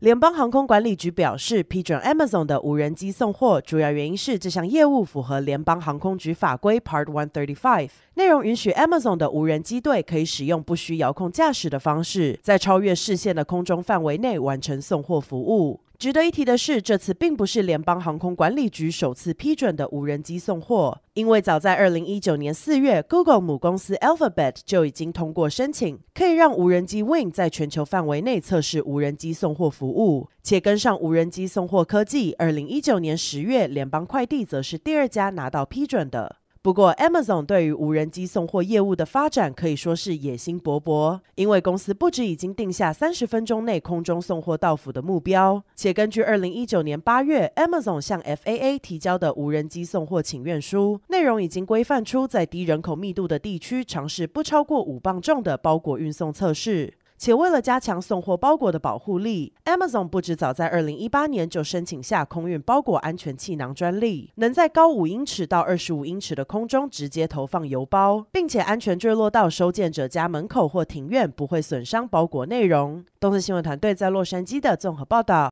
联邦航空管理局表示，批准 Amazon 的无人机送货，主要原因是这项业务符合联邦航空局法规 Part One Thirty Five 内容，允许 Amazon 的无人机队可以使用不需遥控驾驶的方式，在超越视线的空中范围内完成送货服务。值得一提的是，这次并不是联邦航空管理局首次批准的无人机送货。因为早在二零一九年四月，Google 母公司 Alphabet 就已经通过申请，可以让无人机 wing 在全球范围内测试无人机送货服务。且跟上无人机送货科技，二零一九年十月，联邦快递则是第二家拿到批准的。不过，Amazon 对于无人机送货业务的发展可以说是野心勃勃，因为公司不止已经定下三十分钟内空中送货到府的目标，且根据二零一九年八月 Amazon 向 FAA 提交的无人机送货请愿书，内容已经规范出在低人口密度的地区尝试不超过五磅重的包裹运送测试。且为了加强送货包裹的保护力，Amazon 不止早在2018年就申请下空运包裹安全气囊专利，能在高五英尺到二十五英尺的空中直接投放邮包，并且安全坠落到收件者家门口或庭院，不会损伤包裹内容。东森新闻团队在洛杉矶的综合报道。